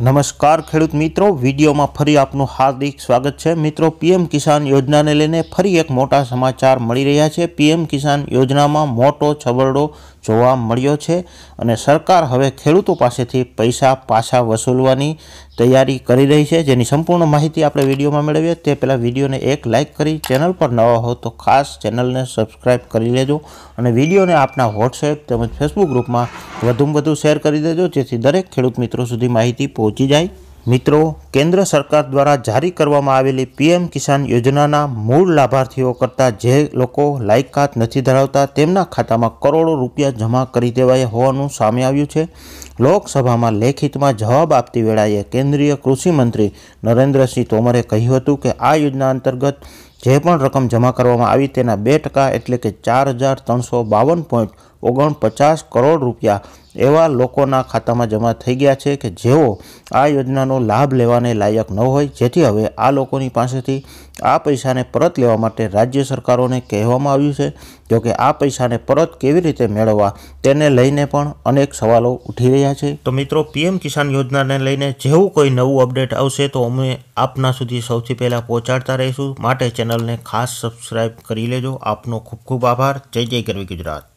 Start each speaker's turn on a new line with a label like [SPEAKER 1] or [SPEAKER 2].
[SPEAKER 1] નમસ્કાર ખેડૂત મિત્રો વિડીયોમાં ફરી આપનું હાર્દિક સ્વાગત છે મિત્રો પીએમ કિસાન યોજનાને લઈને ફરી એક મોટા સમાચાર મળી રહ્યા છે પીએમ કિસાન યોજનામાં મોટો છબરડો જોવા મળ્યો છે અને સરકાર હવે ખેડૂતો પાસેથી પૈસા પાછા વસૂલવાની તૈયારી કરી રહી છે જેની સંપૂર્ણ માહિતી આપણે વિડીયોમાં મેળવીએ તે પહેલાં વિડીયોને એક લાઇક કરી ચેનલ પર નવા હો તો ખાસ ચેનલને સબસ્ક્રાઈબ કરી લેજો અને વિડીયોને આપના વોટ્સએપ તેમજ ફેસબુક ગ્રુપમાં વધુમાં વધુ શેર કરી દેજો જેથી દરેક ખેડૂત મિત્રો સુધી માહિતી પહોંચી જાય મિત્રો કેન્દ્ર સરકાર દ્વારા જારી કરવામાં આવેલી પીએમ કિસાન યોજનાના મૂળ લાભાર્થીઓ કરતાં જે લોકો લાયકાત નથી ધરાવતા તેમના ખાતામાં કરોડો રૂપિયા જમા કરી દેવાયા હોવાનું સામે આવ્યું છે લોકસભામાં લેખિતમાં જવાબ આપતી વેળાએ કેન્દ્રીય કૃષિમંત્રી નરેન્દ્રસિંહ તોમરે કહ્યું હતું કે આ યોજના અંતર્ગત જે પણ રકમ જમા કરવામાં આવી તેના બે ટકા એટલે કે ચાર હજાર ત્રણસો બાવન પોઈન્ટ ઓગણપચાસ કરોડ રૂપિયા એવા લોકોના ખાતામાં જમા થઈ ગયા છે કે જેઓ આ યોજનાનો લાભ લેવાને લાયક ન હોય જેથી હવે આ લોકોની પાસેથી આ પૈસાને પરત લેવા માટે રાજ્ય સરકારોને કહેવામાં આવ્યું છે કે કે આ પૈસાને પરત કેવી રીતે મેળવવા તેના લઈને પણ અનેક સવાલો ઉઠી રહ્યા છે તો મિત્રો પીએમ કિસાન યોજનાને લઈને જેવું કોઈ નવું અપડેટ આવશે તો અમે આપના સુધી સૌથી પહેલા પહોંચાડતા રહીશું માટે ચેનલને ખાસ સબસ્ક્રાઇબ કરી લેજો આપનો ખૂબ ખૂબ આભાર જય જય ગરવી ગુજરાત